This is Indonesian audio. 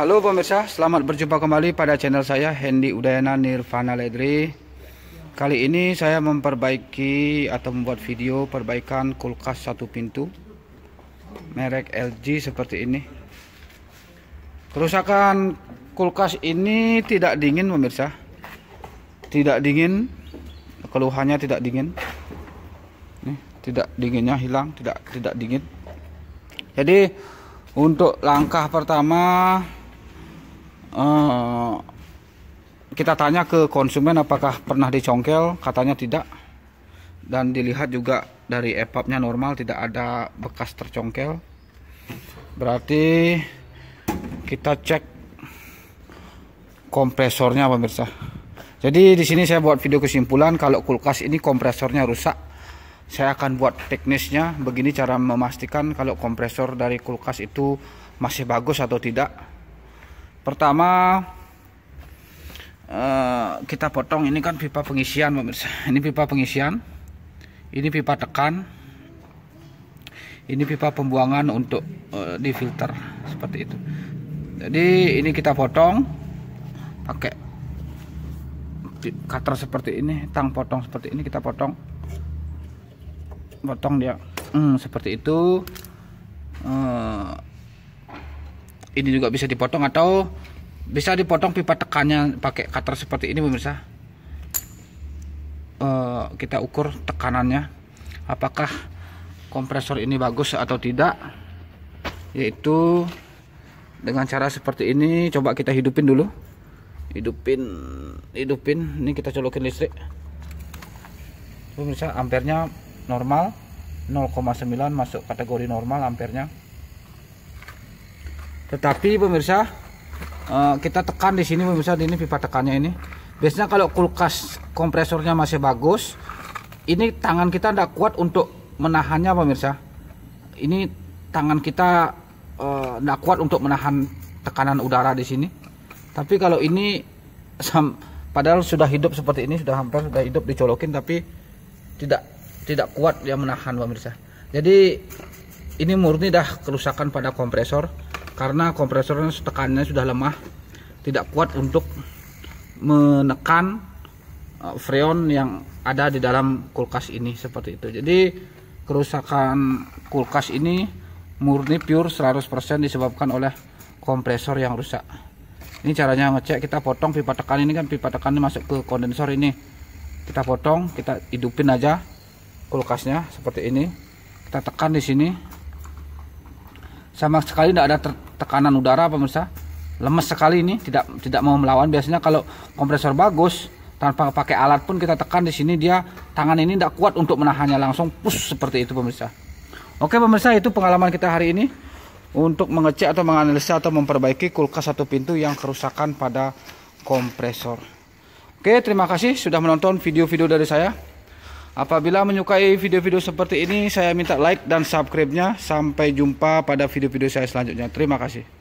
Halo pemirsa, selamat berjumpa kembali pada channel saya Hendy Udayana Nirvana Ledri. Kali ini saya memperbaiki atau membuat video perbaikan kulkas satu pintu merek LG seperti ini. Kerusakan kulkas ini tidak dingin pemirsa. Tidak dingin. Keluhannya tidak dingin. Nih, tidak dinginnya hilang, tidak tidak dingin. Jadi untuk langkah pertama Eh, kita tanya ke konsumen apakah pernah dicongkel katanya tidak dan dilihat juga dari epapnya normal tidak ada bekas tercongkel berarti kita cek kompresornya pemirsa jadi di sini saya buat video kesimpulan kalau kulkas ini kompresornya rusak saya akan buat teknisnya begini cara memastikan kalau kompresor dari kulkas itu masih bagus atau tidak pertama eh, kita potong ini kan pipa pengisian pemirsa ini pipa pengisian ini pipa tekan ini pipa pembuangan untuk uh, eh, di filter seperti itu jadi ini kita potong pakai cutter seperti ini tang potong seperti ini kita potong potong dia hmm, seperti itu eh, ini juga bisa dipotong atau bisa dipotong pipa tekannya pakai cutter seperti ini pemirsa E, kita ukur tekanannya apakah kompresor ini bagus atau tidak yaitu dengan cara seperti ini coba kita hidupin dulu hidupin hidupin ini kita colokin listrik pemirsa ampernya normal 0,9 masuk kategori normal ampernya tetapi pemirsa eh, kita tekan di sini pemirsa ini pipa tekannya ini biasanya kalau kulkas kompresornya masih bagus ini tangan kita tidak kuat untuk menahannya pemirsa ini tangan kita tidak eh, uh, kuat untuk menahan tekanan udara di sini tapi kalau ini sam, padahal sudah hidup seperti ini sudah hampir sudah hidup dicolokin tapi tidak tidak kuat dia menahan pemirsa jadi ini murni dah kerusakan pada kompresor karena kompresornya tekanannya sudah lemah tidak kuat untuk menekan uh, freon yang ada di dalam kulkas ini seperti itu jadi kerusakan kulkas ini murni pure 100% disebabkan oleh kompresor yang rusak ini caranya ngecek kita potong pipa tekan ini kan pipa tekan ini masuk ke kondensor ini kita potong kita hidupin aja kulkasnya seperti ini kita tekan di sini sama sekali tidak ada tekanan udara pemirsa lemes sekali ini tidak tidak mau melawan biasanya kalau kompresor bagus tanpa pakai alat pun kita tekan di sini dia tangan ini tidak kuat untuk menahannya langsung push seperti itu pemirsa oke pemirsa itu pengalaman kita hari ini untuk mengecek atau menganalisa atau memperbaiki kulkas satu pintu yang kerusakan pada kompresor oke terima kasih sudah menonton video-video dari saya Apabila menyukai video-video seperti ini, saya minta like dan subscribe-nya. Sampai jumpa pada video-video saya selanjutnya. Terima kasih.